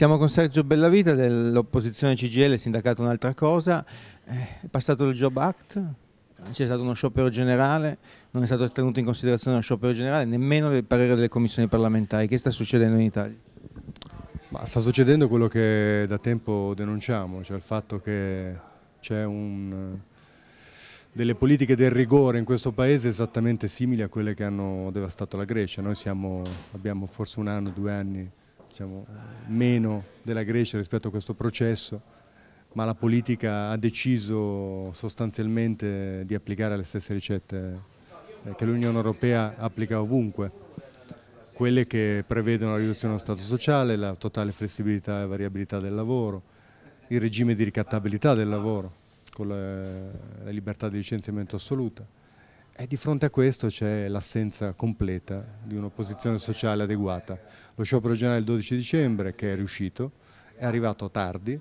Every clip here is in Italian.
Siamo con Sergio Bellavita dell'opposizione CGL, sindacato un'altra cosa, eh, è passato il Job Act, c'è stato uno sciopero generale, non è stato tenuto in considerazione lo sciopero generale, nemmeno il parere delle commissioni parlamentari. Che sta succedendo in Italia? Ma sta succedendo quello che da tempo denunciamo, cioè il fatto che c'è delle politiche del rigore in questo paese esattamente simili a quelle che hanno devastato la Grecia. Noi siamo, abbiamo forse un anno, due anni diciamo, meno della Grecia rispetto a questo processo, ma la politica ha deciso sostanzialmente di applicare le stesse ricette eh, che l'Unione Europea applica ovunque, quelle che prevedono la riduzione dello stato sociale, la totale flessibilità e variabilità del lavoro, il regime di ricattabilità del lavoro, con la libertà di licenziamento assoluta e eh, di fronte a questo c'è l'assenza completa di un'opposizione sociale adeguata. Lo sciopero generale del 12 dicembre, che è riuscito, è arrivato tardi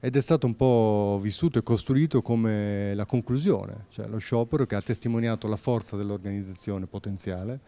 ed è stato un po' vissuto e costruito come la conclusione, cioè lo sciopero che ha testimoniato la forza dell'organizzazione potenziale,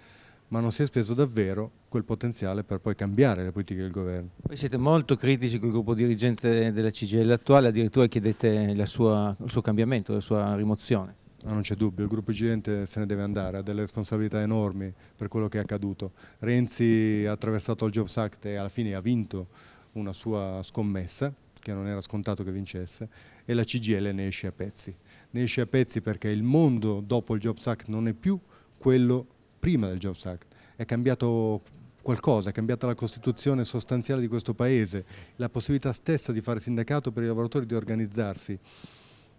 ma non si è speso davvero quel potenziale per poi cambiare le politiche del governo. Voi siete molto critici col gruppo dirigente della CGL attuale, addirittura chiedete sua, il suo cambiamento, la sua rimozione non c'è dubbio, il gruppo incidente se ne deve andare, ha delle responsabilità enormi per quello che è accaduto. Renzi ha attraversato il Jobs Act e alla fine ha vinto una sua scommessa, che non era scontato che vincesse, e la CGL ne esce a pezzi. Ne esce a pezzi perché il mondo dopo il Jobs Act non è più quello prima del Jobs Act, è cambiato qualcosa, è cambiata la costituzione sostanziale di questo paese, la possibilità stessa di fare sindacato per i lavoratori di organizzarsi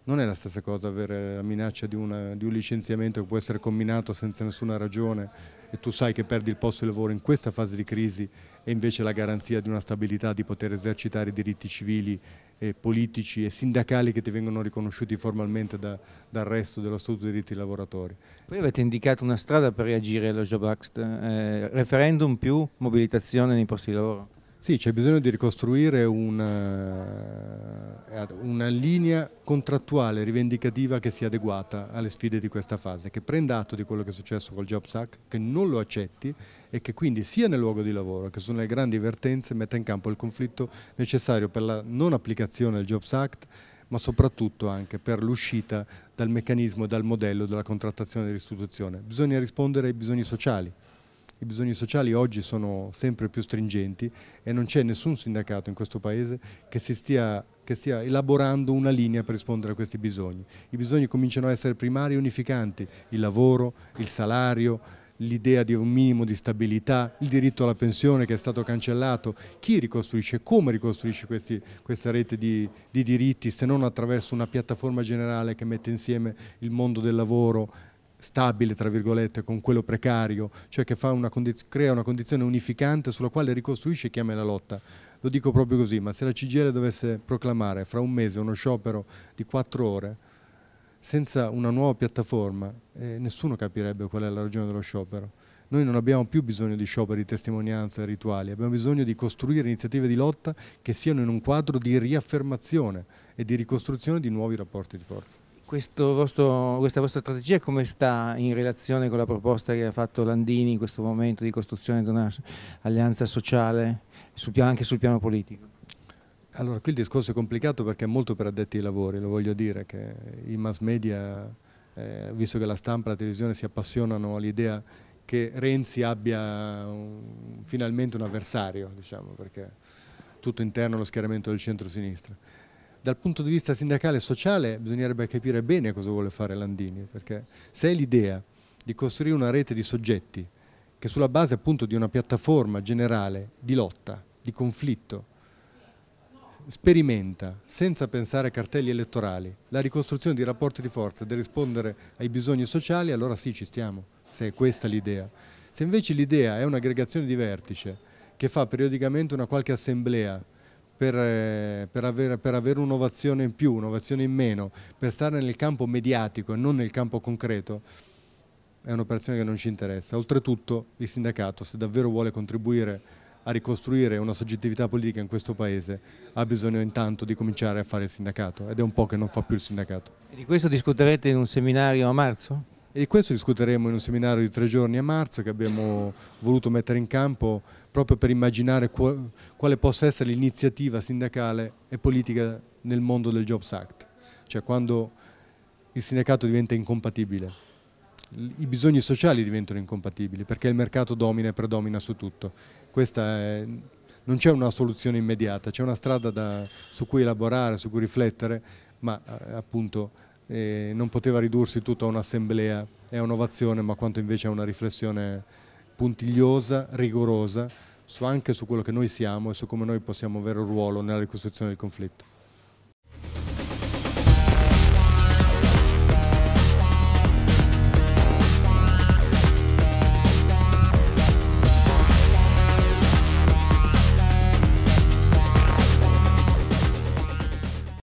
non è la stessa cosa avere la minaccia di, una, di, un licenziamento che può essere combinato senza nessuna ragione e tu sai che perdi il posto di lavoro in questa fase di crisi e invece la garanzia di una stabilità di poter esercitare i diritti civili e politici e sindacali che ti vengono riconosciuti formalmente da, dal resto dello Statuto dei diritti dei lavoratori. Voi avete indicato una strada per reagire allo Job Act, eh, referendum più mobilitazione nei posti di lavoro. Sì, c'è bisogno di ricostruire una, eh, una, linea contrattuale rivendicativa che sia adeguata alle sfide di questa fase, che prenda atto di quello che è successo col Jobs Act, che non lo accetti e che quindi sia nel luogo di lavoro che sono le grandi vertenze metta in campo il conflitto necessario per la non applicazione del Jobs Act ma soprattutto anche per l'uscita dal meccanismo e dal modello della contrattazione di ristituzione. Bisogna rispondere ai bisogni sociali i bisogni sociali oggi sono sempre più stringenti e non c'è nessun sindacato in questo Paese che, stia, che stia elaborando una linea per rispondere a questi bisogni. I bisogni cominciano a essere primari e unificanti, il lavoro, il salario, l'idea di un minimo di stabilità, il diritto alla pensione che è stato cancellato, chi ricostruisce, e come ricostruisce questi, questa rete di, di diritti se non attraverso una piattaforma generale che mette insieme il mondo del lavoro, stabile, tra virgolette, con quello precario, cioè che una crea una condizione unificante sulla quale ricostruisce e chiama la lotta. Lo dico proprio così, ma se la CGL dovesse proclamare fra un mese uno sciopero di quattro ore, senza una nuova piattaforma, eh, nessuno capirebbe qual è la ragione dello sciopero. Noi non abbiamo più bisogno di scioperi, testimonianze, rituali, abbiamo bisogno di costruire iniziative di lotta che siano in un quadro di riaffermazione e di ricostruzione di nuovi rapporti di forza vostro, questa vostra strategia come sta in relazione con la proposta che ha fatto Landini in questo momento di costruzione di un'alleanza sociale sul piano, anche sul piano politico? Allora, qui il discorso è complicato perché è molto per addetti ai lavori, lo voglio dire, che i mass media, eh, visto che la stampa e la televisione si appassionano all'idea che Renzi abbia un, finalmente un avversario, diciamo, perché tutto interno allo schieramento del centro-sinistra dal punto di vista sindacale e sociale bisognerebbe capire bene cosa vuole fare Landini, perché se è l'idea di costruire una rete di soggetti che sulla base appunto di una piattaforma generale di lotta, di conflitto, sperimenta, senza pensare a cartelli elettorali, la ricostruzione di rapporti di forza e rispondere ai bisogni sociali, allora sì ci stiamo, se è questa l'idea. Se invece l'idea è un'aggregazione di vertice che fa periodicamente una qualche assemblea per, eh, per avere, avere un'ovazione in più, un'ovazione in meno, per stare nel campo mediatico e non nel campo concreto, è un'operazione che non ci interessa. Oltretutto il sindacato, se davvero vuole contribuire a ricostruire una soggettività politica in questo Paese, ha bisogno intanto di cominciare a fare il sindacato ed è un po' che non fa più il sindacato. E di questo discuterete in un seminario a marzo? E di questo discuteremo in un seminario di tre giorni a marzo che abbiamo voluto mettere in campo proprio per immaginare quale possa essere l'iniziativa sindacale e politica nel mondo del Jobs Act, cioè quando il sindacato diventa incompatibile, i bisogni sociali diventano incompatibili perché il mercato domina e predomina su tutto. È, non c'è una soluzione immediata, c'è una strada da, su cui elaborare, su cui riflettere, ma eh, appunto eh, non poteva ridursi tutto a un'assemblea e a un'ovazione, ma quanto invece a una riflessione puntigliosa, rigorosa, su anche su quello che noi siamo e su come noi possiamo avere un ruolo nella ricostruzione del conflitto.